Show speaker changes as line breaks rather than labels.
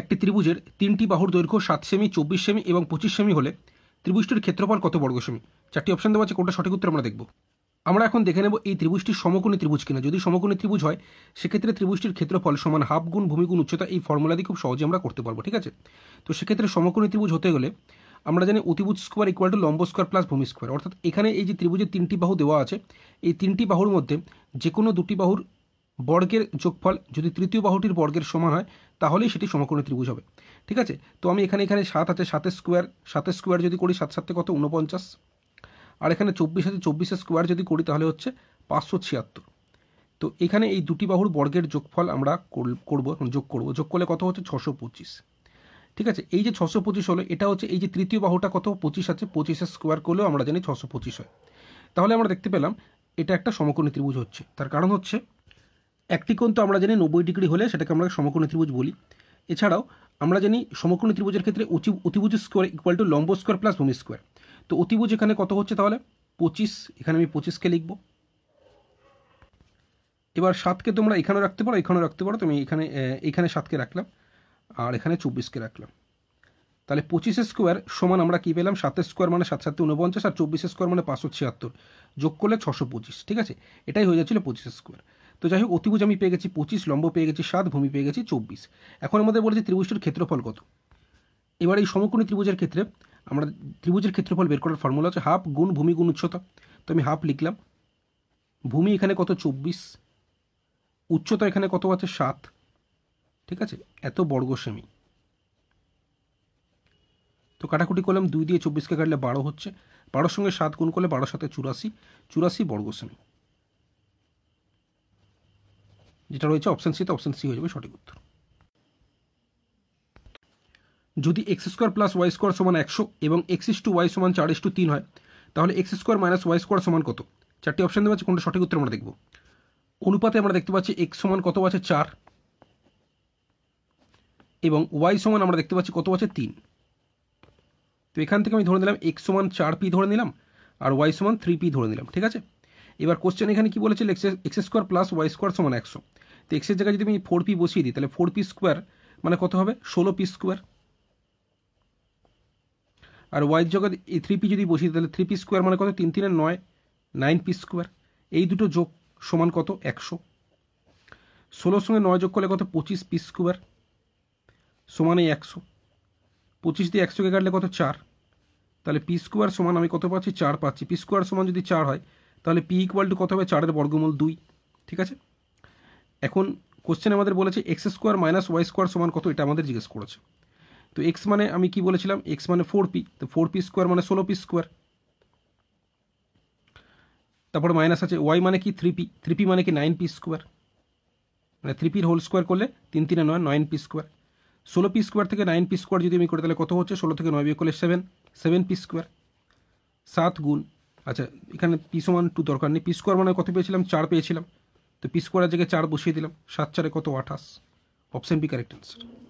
একটি ত্রিভুজের তিনটি বাহুর দৈর্ঘ্য সাত সেমি চব্বিশ সেমি এবং পঁচিশ সেমি হলে ত্রিভুজটির ক্ষেত্রফল কত বর্গ সেমি চারটি অপশন দেওয়া আছে কোনটা সঠিক উত্তর আমরা দেখব আমরা এখন দেখে নেব এই ত্রিভুজটি সমকোণী ত্রিভুজ কিনা যদি সমকোণী ত্রিভুজ হয় সেক্ষেত্রে ত্রিভুজটির ক্ষেত্রফল সমান হাফ গুণ ভূমিগুণ উচ্চতা এই ফর্মুলা দিয়ে খুব সহজে আমরা করতে পারবো ঠিক আছে তো সেক্ষেত্রে সমকোণী ত্রিভুজ হতে গেলে আমরা জানি অতিভুজ স্কোয়ার ইকুয়াল টু লম্ব স্কোয়ার প্লাস ভূমি স্কোয়ার অর্থাৎ এখানে এই যে ত্রিভুজের তিনটি বাহু দেওয়া আছে এই তিনটি বাহুর মধ্যে যে কোনো দুটি বাহুর বর্গের যোগফল যদি তৃতীয় বাহুটির বর্গের সমান হয় তাহলেই সেটি সমকোণী ত্রিভুজ হবে ঠিক আছে তো আমি এখানে এখানে সাত আছে সাতের স্কোয়ার সাতের স্কোয়ার যদি করি সাত সাতে কত উনপঞ্চাশ আর এখানে চব্বিশ আছে চব্বিশের স্কোয়ার যদি করি তাহলে হচ্ছে পাঁচশো ছিয়াত্তর তো এখানে এই দুটি বাহুর বর্গের যোগফল আমরা করব যোগ করব যোগ করলে কত হচ্ছে ছশো পঁচিশ ঠিক আছে এই যে ছশো পঁচিশ হলো এটা হচ্ছে এই যে তৃতীয় বাহুটা কত পঁচিশ আছে পঁচিশের স্কোয়ার করলেও আমরা জানি ছশো পঁচিশ হয় তাহলে আমরা দেখতে পেলাম এটা একটা সমকোণী ত্রিভুজ হচ্ছে তার কারণ হচ্ছে একটি কোণ তো আমরা জানি নব্বই ডিগ্রি হলে সেটাকে আমরা সমকোণ ত্রিভুজ বলি এছাড়াও আমরা জানি সমকোণ ত্রিভুজের ক্ষেত্রে অতি অতিভুজ স্কোয়ার ইকুয়াল টু লম্ব স্কোয়ার প্লাস ভূমি স্কোয়ার তো অতিভুজ এখানে কত হচ্ছে তাহলে পঁচিশ এখানে আমি পঁচিশকে লিখব এবার সাতকে তোমরা এখানেও রাখতে পারো এখানেও রাখতে পারো তুমি এখানে এখানে সাতকে রাখলাম আর এখানে চব্বিশকে রাখলাম তাহলে পঁচিশের স্কোয়ার সমান আমরা কী পেলাম সাতের স্কোয়ার মানে সাত সাতটি উনপঞ্চাশ আর চব্বিশ স্কোয়ার মানে পাঁচশো ছিয়াত্তর যোগ করলে ছশো পঁচিশ ঠিক আছে এটাই হয়ে যাচ্ছিলো পঁচিশের স্কোয়ার তো যাই হোক অতিভুজ আমি পেয়ে গেছি পঁচিশ লম্ব পেয়ে গেছি সাত ভূমি পেয়ে গেছি চব্বিশ এখন আমাদের বলেছে ত্রিভুজটির ক্ষেত্রফল কত এবার এই সমকোণী ত্রিভুজের ক্ষেত্রে আমরা ত্রিভুজের ক্ষেত্রফল বের করার ফর্মুলা আছে হাফ গুণ ভূমি গুণ উচ্চতা তো আমি হাফ লিখলাম ভূমি এখানে কত চব্বিশ উচ্চতা এখানে কত আছে সাত ঠিক আছে এত বর্গ সেমি তো কাটাকুটি করলাম দুই দিয়ে চব্বিশকে কাটলে বারো হচ্ছে বারোর সঙ্গে সাত গুণ করলে বারো সাথে চুরাশি চুরাশি বর্গ সেমি যেটা রয়েছে অপশান সিতে অপশান সি হয়ে যাবে সঠিক উত্তর যদি X square plus Y square সমান একশো এবং এক্স ইস টু ওয়াই সমান চার ইস টু তিন হয় তাহলে X square minus Y square সমান কত চারটি অপশান দেওয়া আছে কোনটা সঠিক উত্তর আমরা দেখব অনুপাতে আমরা দেখতে পাচ্ছি এক্স সমান কত আছে চার এবং ওয়াই সমান আমরা দেখতে পাচ্ছি কত আছে তিন তো এখান থেকে আমি ধরে নিলাম এক্স সমান চার পি ধরে নিলাম আর ওয়াই সমান থ্রি পি ধরে নিলাম ঠিক আছে এবার কোশ্চেন এখানে কি বলেছিল X square plus Y square সমান একশো তো এক্সের জায়গায় যদি আমি ফোর পি বসিয়ে দিই তাহলে ফোর পি স্কোয়ার মানে কত হবে ষোলো পি স্কোয়ার আর ওয়াইয়ের জায়গায় থ্রি পি যদি বসিয়ে দিই তাহলে থ্রি পি স্কোয়ার মানে কত তিন তিনের নয় নাইন পি স্কোয়ার এই দুটো যোগ সমান কত একশো ষোলোর সঙ্গে নয় যোগ করলে কত পঁচিশ পি স্কোয়ার সমান এই একশো পঁচিশ দিয়ে একশোকে কাটলে কত চার তাহলে পি স্কোয়ার সমান আমি কত পাচ্ছি চার পাচ্ছি পি স্কোয়ার সমান যদি চার হয় তাহলে পি ইকুয়াল টু কত হবে চারের বর্গমূল দুই ঠিক আছে এখন কোশ্চেন আমাদের বলেছে X square minus Y square সমান কত এটা আমাদের জিজ্ঞেস করেছে তো এক্স মানে আমি কি বলেছিলাম এক্স মানে ফোর পি তো ফোর পি স্কোয়ার মানে ষোলো পি স্কোয়ার তারপর মাইনাস আছে ওয়াই মানে কি থ্রি পি থ্রি পি মানে কি নাইন পি স্কোয়ার মানে থ্রি পির হোল স্কোয়ার করলে তিন তিনে নয় নয়ন পি স্কোয়ার ষোলো পি স্কোয়ার থেকে নাইন পি স্কোয়ার যদি আমি করি তাহলে কত হচ্ছে ষোলো থেকে নয় বিয়ে করলে সেভেন সেভেন পি স্কোয়ার সাত গুণ আচ্ছা এখানে পিস ওয়ান টু দরকার নেই পিস স্কোয়ার মানে কত পেয়েছিলাম চার পেয়েছিলাম তো পিস স্কোয়ারের জায়গায় চার বসিয়ে দিলাম সাত চারে কত আঠাশ অপশান বি কারেক্ট অ্যান্সার